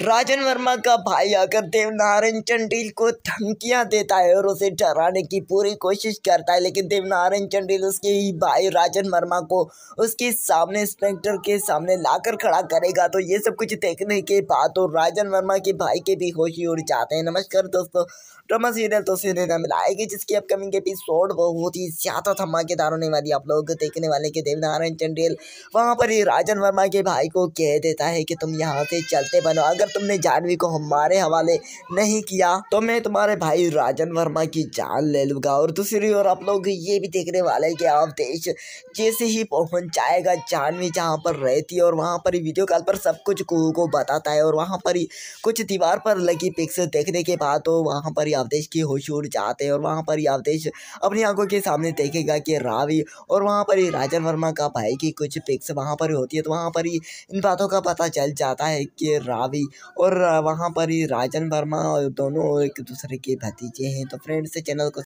राजन वर्मा का भाई आकर देव नारायण चंडील को धमकियां देता है और उसे डराने की पूरी कोशिश करता है लेकिन देव नारायण चंडील उसके ही भाई राजन वर्मा को उसके सामने इंस्पेक्टर के सामने लाकर खड़ा करेगा तो ये सब कुछ देखने के बाद तो राजन वर्मा के भाई के भी होशी उड़ जाते हैं नमस्कार दोस्तों ड्रामा सीरियल तो सीरियल ना मिलाएगी जिसकी अपकमिंग एपिसोड बहुत ही ज़्यादा धमाकेदार होने वाली आप लोग देखने वाले कि देव नारायण चंडील वहाँ पर ही राजन वर्मा के भाई को कह देता है कि तुम यहाँ से चलते बनो दूंगा अगर तुमने जानवी को हमारे हवाले नहीं किया तो मैं तुम्हारे भाई राजन वर्मा की जान ले लूँगा और दूसरी ओर आप लोग ये भी देखने वाले हैं कि आप देश जैसे ही पहुँच जाएगा जानवी जहाँ पर रहती है और वहाँ पर वीडियो कॉल पर सब कुछ कुहू को बताता है और वहाँ पर ही कुछ दीवार पर लगी पिक्स देखने के बाद तो वहाँ पर ही अवधेश की होश उड़ जाते हैं और वहाँ पर ही अवधेश अपनी आंखों के सामने देखेगा कि रावी और वहाँ पर ही राजन वर्मा का भाई की कुछ पिक्स वहाँ पर होती है तो वहाँ पर ही इन बातों का पता चल जाता है कि रा रावी और वहाँ पर ही राजन वर्मा और दोनों एक दूसरे के भतीजे हैं तो फ्रेंड्स चैनल को